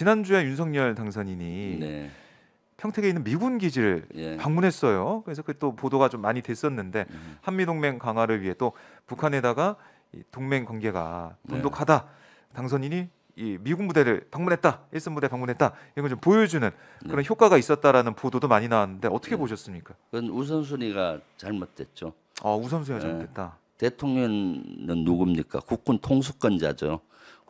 지난주에 윤석열 당선인이 네. 평택에 있는 미군 기지를 예. 방문했어요. 그래서 그또 보도가 좀 많이 됐었는데 음. 한미 동맹 강화를 위해 또 북한에다가 이 동맹 관계가 네. 돈독하다. 네. 당선인이 이 미군 부대를 방문했다, 일선 부대 방문했다 이런 걸 좀 보여주는 네. 그런 네. 효과가 있었다라는 보도도 많이 나왔는데 어떻게 네. 보셨습니까? 그건 우선순위가 잘못됐죠. 아 우선순위가 네. 잘못됐다. 대통령은 누굽니까? 국군 통수권자죠.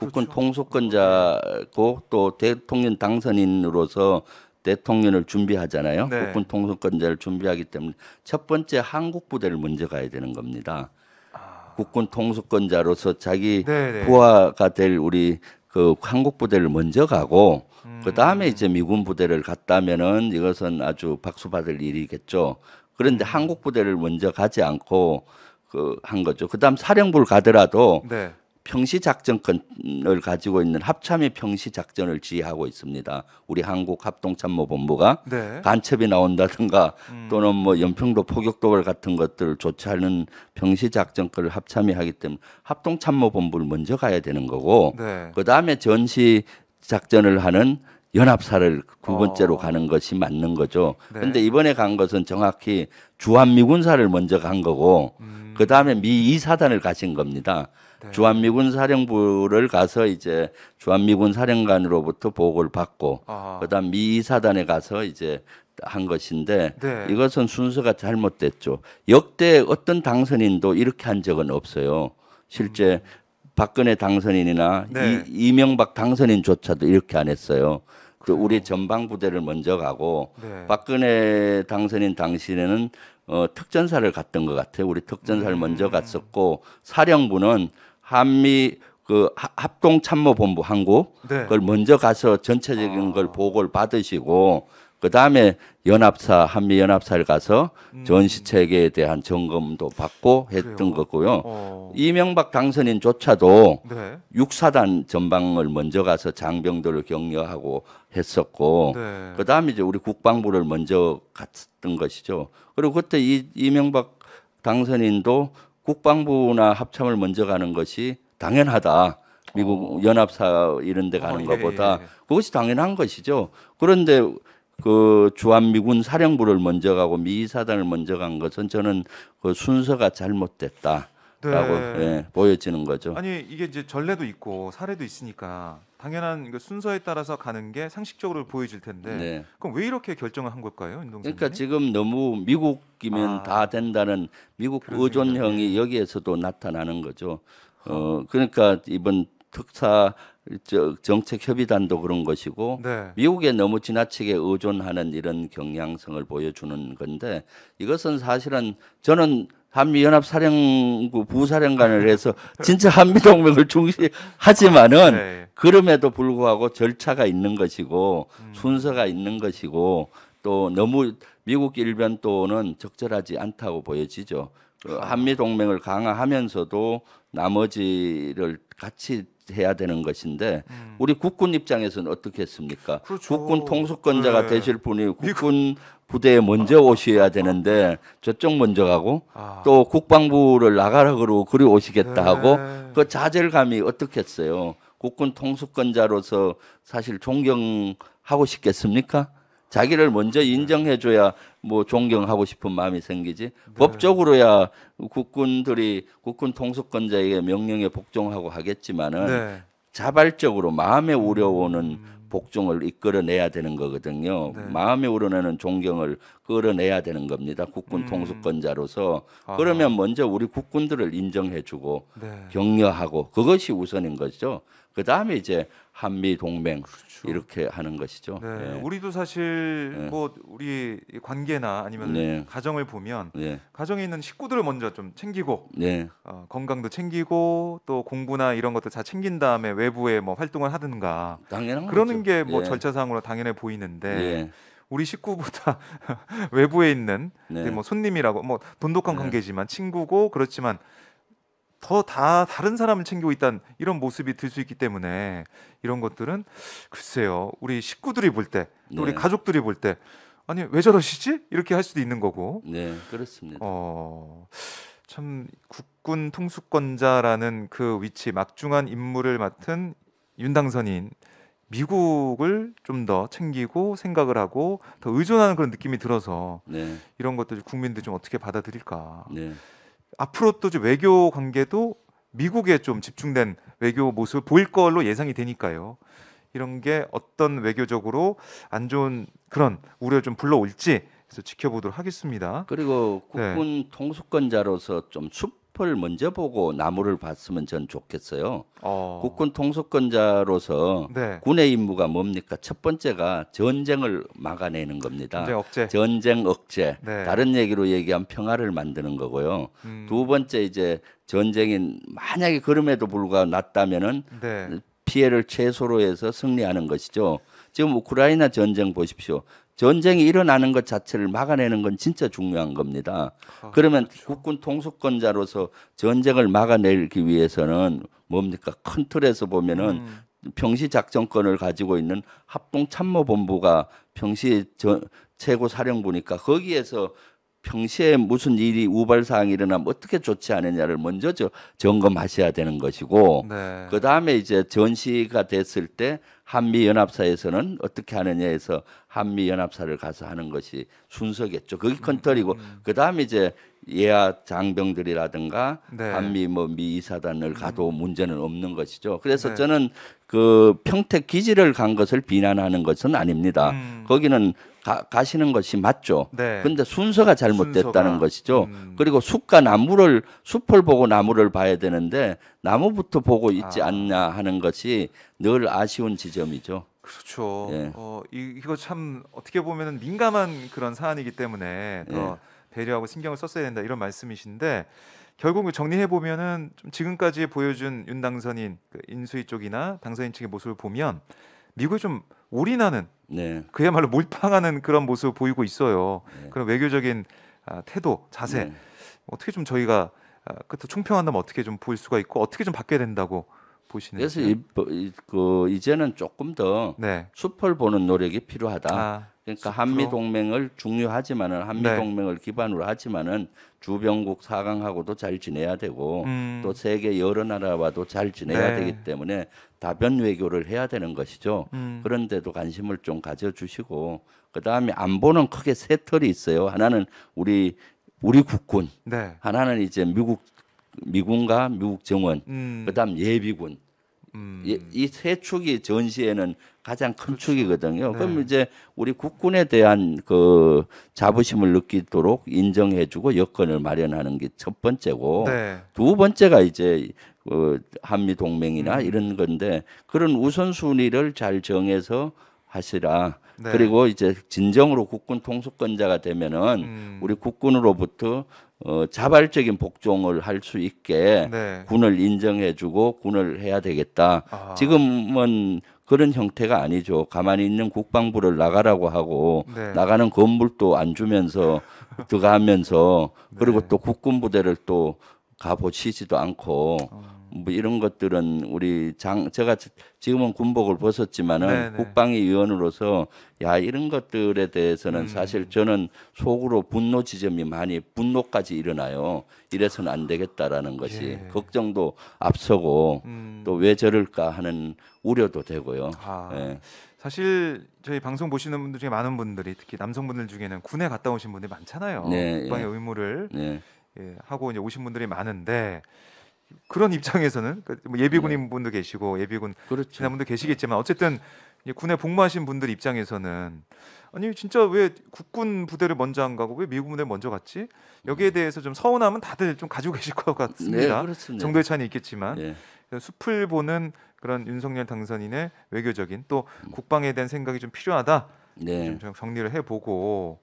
국군 그렇죠. 통수권자고 또 대통령 당선인으로서 대통령을 준비하잖아요. 네. 국군 통수권자를 준비하기 때문에 첫 번째 한국 부대를 먼저 가야 되는 겁니다. 아. 국군 통수권자로서 자기 네네. 네. 부하가 될 우리 그 한국 부대를 먼저 가고 음... 그 다음에 이제 미군 부대를 갔다면은 이것은 아주 박수 받을 일이겠죠. 그런데 음. 한국 부대를 먼저 가지 않고 그 한 거죠. 그다음 사령부를 가더라도 네. 평시작전권을 가지고 있는 합참의 평시작전을 지휘하고 있습니다. 우리 한국 합동참모본부가 네. 간첩이 나온다든가 음. 또는 뭐 연평도 포격도발 같은 것들을 조치하는 평시작전권을 합참이 하기 때문에 합동참모본부를 먼저 가야 되는 거고 네. 그 다음에 전시 작전을 하는 연합사를 두 번째로 어. 가는 것이 맞는 거죠. 네. 근데 이번에 간 것은 정확히 주한미군사를 먼저 간 거고, 음. 그 다음에 미 이사단을 가신 겁니다. 네. 주한미군 사령부를 가서 이제 주한미군 사령관으로부터 보고를 받고 아. 그다음 미사단에 가서 이제 한 것인데 네. 이것은 순서가 잘못됐죠. 역대 어떤 당선인도 이렇게 한 적은 없어요. 실제 음. 박근혜 당선인이나 네. 이, 이명박 당선인조차도 이렇게 안 했어요. 그 우리 전방부대를 먼저 가고 네. 박근혜 당선인 당시에는 어, 특전사를 갔던 것 같아요. 우리 특전사를 음. 먼저 갔었고 사령부는 한미 그 합동 참모 본부 한국 네. 그걸 먼저 가서 전체적인 아. 걸 보고를 받으시고 그다음에 연합사 한미 연합사를 가서 음. 전시 체계에 대한 점검도 받고 했던 그래요? 거고요. 어. 이명박 당선인조차도 네. 육사단 전방을 먼저 가서 장병들을 격려하고 했었고 네. 그다음에 이제 우리 국방부를 먼저 갔던 것이죠. 그리고 그때 이 이명박 당선인도 국방부나 합참을 먼저 가는 것이 당연하다. 미국 어. 연합사 이런 데 가는 어, 예, 것보다 예, 예. 그것이 당연한 것이죠. 그런데 그 주한미군 사령부를 먼저 가고 미사단을 먼저 간 것은 저는 그 순서가 잘못됐다. 라고 네. 예, 보여지는 거죠. 아니 이게 이제 전례도 있고 사례도 있으니까 당연한 순서에 따라서 가는 게 상식적으로 보여질 텐데 네. 그럼 왜 이렇게 결정을 한 걸까요, 윤동 그러니까 지금 너무 미국이면 아, 다 된다는 미국 의존형이 네. 여기에서도 나타나는 거죠. 어 그러니까 이번 특사 정책 협의단도 그런 것이고 네. 미국에 너무 지나치게 의존하는 이런 경향성을 보여주는 건데 이것은 사실은 저는 한미 연합 사령부 부사령관을 해서 진짜 한미 동맹을 중시하지만은 네, 네. 그럼에도 불구하고 절차가 있는 것이고 음. 순서가 있는 것이고 또 너무 미국 일변 또는 적절하지 않다고 보여지죠. 그 아. 한미 동맹을 강화하면서도 나머지를 같이 해야 되는 것인데 음. 우리 국군 입장에서는 어떻겠습니까? 그렇죠. 국군 통수권자가 네. 되실 분이 국군 부대에 먼저 아. 오셔야 되는데 저쪽 먼저 가고 아. 또 국방부를 나가라 그러고 그리 오시겠다 네. 하고 그 자절감이 어떻겠어요? 국군 통수권자로서 사실 존경하고 싶겠습니까? 자기를 먼저 인정해줘야 뭐 존경하고 싶은 마음이 생기지. 네. 법적으로야 국군들이 국군 통수권자에게 명령에 복종하고 하겠지만은 네. 자발적으로 마음에 우려오는 음. 복종을 이끌어내야 되는 거거든요. 네. 마음에 우러나는 존경을 끌어내야 되는 겁니다. 국군 음. 통수권자로서 아. 그러면 먼저 우리 국군들을 인정해주고 네. 격려하고 그것이 우선인 거죠. 그 다음에 이제 한미 동맹 그렇죠. 이렇게 하는 것이죠. 네, 네. 우리도 사실 네. 뭐 우리 관계나 아니면 네. 가정을 보면 예. 가정에 있는 식구들을 먼저 좀 챙기고 네. 어, 건강도 챙기고 또 공부나 이런 것도 다 챙긴 다음에 외부에 뭐 활동을 하든가 당연한 그러는 게뭐 절차상으로 당연해 보이는데. 우리 식구보다 외부에 있는 네. 뭐 손님이라고 뭐 돈독한 관계지만 친구고 그렇지만 더다 다른 사람을 챙기고 있다는 이런 모습이 들 수 있기 때문에 이런 것들은 글쎄요 우리 식구들이 볼 때 또 우리 네. 가족들이 볼 때 아니 왜 저러시지 이렇게 할 수도 있는 거고 네 그렇습니다. 어, 참 국군 통수권자라는 그 위치 막중한 임무를 맡은 윤당선인 미국을 좀 더 챙기고 생각을 하고 더 의존하는 그런 느낌이 들어서 네. 이런 것들 국민들이 좀 어떻게 받아들일까 네. 앞으로 또 외교 관계도 미국에 좀 집중된 외교 모습을 보일 걸로 예상이 되니까요. 이런 게 어떤 외교적으로 안 좋은 그런 우려 좀 불러올지 지켜보도록 하겠습니다. 그리고 네. 국군 네. 통수권자로서 좀 숲을 먼저 보고 나무를 봤으면 전 좋겠어요. 어. 국군 통속권자로서 네. 군의 임무가 뭡니까? 첫 번째가 전쟁을 막아내는 겁니다. 전쟁 억제. 전쟁 억제. 네. 다른 얘기로 얘기하면 평화를 만드는 거고요. 음. 두 번째 이제 전쟁인 만약에 그럼에도 불구하고 났다면은 네. 피해를 최소로 해서 승리하는 것이죠. 지금 우크라이나 전쟁 보십시오. 전쟁이 일어나는 것 자체를 막아내는 건 진짜 중요한 겁니다. 아, 그러면 그렇죠. 국군 통수권자로서 전쟁을 막아내기 위해서는 뭡니까 큰 틀에서 보면은 음. 평시 작전권을 가지고 있는 합동 참모본부가 평시 저, 최고 사령부니까 거기에서 평시에 무슨 일이 우발 사항이 일어나면 어떻게 조치하느냐를 먼저 저, 점검하셔야 되는 것이고 네. 그다음에 이제 전시가 됐을 때 한미 연합사에서는 어떻게 하느냐해서 한미 연합사를 가서 하는 것이 순서겠죠. 그게 컨트리고 음. 음, 음. 그다음에 이제 예하 장병들이라든가 네. 한미 뭐 미 이사단을 가도 음. 문제는 없는 것이죠. 그래서 네. 저는 그 평택 기지를 간 것을 비난하는 것은 아닙니다. 음. 거기는 가, 시는 것이 맞죠. 네. 근데 순서가 잘못됐다는 것이죠. 음. 그리고 숲과 나무를 숲을 보고 나무를 봐야 되는데 나무부터 보고 있지 아. 않냐 하는 것이 늘 아쉬운 지점이죠. 그렇죠. 예. 어, 이, 이거 참 어떻게 보면 민감한 그런 사안이기 때문에 더 예. 배려하고 신경을 썼어야 된다 이런 말씀이신데 결국 뭐 정리해 보면은 지금까지 보여준 윤 당선인 그 인수위 쪽이나 당선인 측의 모습을 보면 미국이 좀 올인하는 네. 그야말로 몰빵하는 그런 모습을 보이고 있어요. 네. 그런 외교적인 아, 태도, 자세 네. 어떻게 좀 저희가 아, 그것도 총평한다면 어떻게 좀 보일 수가 있고 어떻게 좀 바뀌어야 된다고 보시는. 그래서 뭐, 이, 그 이제는 조금 더 네. 숲을 보는 노력이 필요하다. 아, 그러니까 한미 동맹을 중요하지만은 한미 동맹을 네. 기반으로 하지만은 주변국 사강하고도 잘 지내야 되고 음. 또 세계 여러 나라와도 잘 지내야 네. 되기 때문에 다변 외교를 해야 되는 것이죠. 음. 그런데도 관심을 좀 가져주시고 그 다음에 안보는 크게 세 털이 있어요. 하나는 우리 우리 국군, 네. 하나는 이제 미국 미군과 미국 정원, 음. 그다음 예비군 음. 예, 이세 축이 전시에는 가장 큰 그렇죠. 축이거든요. 네. 그럼 이제 우리 국군에 대한 그 자부심을 느끼도록 인정해주고 여건을 마련하는 게 첫 번째고 네. 두 번째가 이제 그 한미 동맹이나 음. 이런 건데 그런 우선순위를 잘 정해서 하시라. 네. 그리고 이제 진정으로 국군 통수권자가 되면은 음. 우리 국군으로부터 어, 자발적인 복종을 할 수 있게 네. 군을 인정해주고 군을 해야 되겠다. 아. 지금은 그런 형태가 아니죠. 가만히 있는 국방부를 나가라고 하고 네. 나가는 건물도 안 주면서 들어가면서 그리고 네. 또 국군 부대를 또 가보시지도 않고 어. 뭐 이런 것들은 우리 장 제가 지금은 군복을 벗었지만은 네네. 국방위 위원으로서 야 이런 것들에 대해서는 음. 사실 저는 속으로 분노 지점이 많이 분노까지 일어나요. 이래서는 안 되겠다라는 것이 예. 걱정도 앞서고 음. 또왜 저럴까 하는 우려도 되고요. 아. 예. 사실 저희 방송 보시는 분들 중에 많은 분들이 특히 남성분들 중에는 군에 갔다 오신 분들이 많잖아요. 네, 국방의 예. 의무를 네. 예, 하고 이제 오신 분들이 많은데 그런 입장에서는 그 뭐 예비군인 네. 분도 계시고 예비군 그렇죠. 지난 분도 계시겠지만 네. 어쨌든 군에 복무하신 분들 입장에서는 아니 진짜 왜 국군 부대를 먼저 안 가고 왜 미군 부대 먼저 갔지? 여기에 음. 대해서 좀 서운함은 다들 좀 가지고 계실 것 같습니다. 네, 정도의 차이는 있겠지만 네. 숲을 보는 그런 윤석열 당선인의 외교적인 또 음. 국방에 대한 생각이 좀 필요하다. 네. 좀 정리를 해보고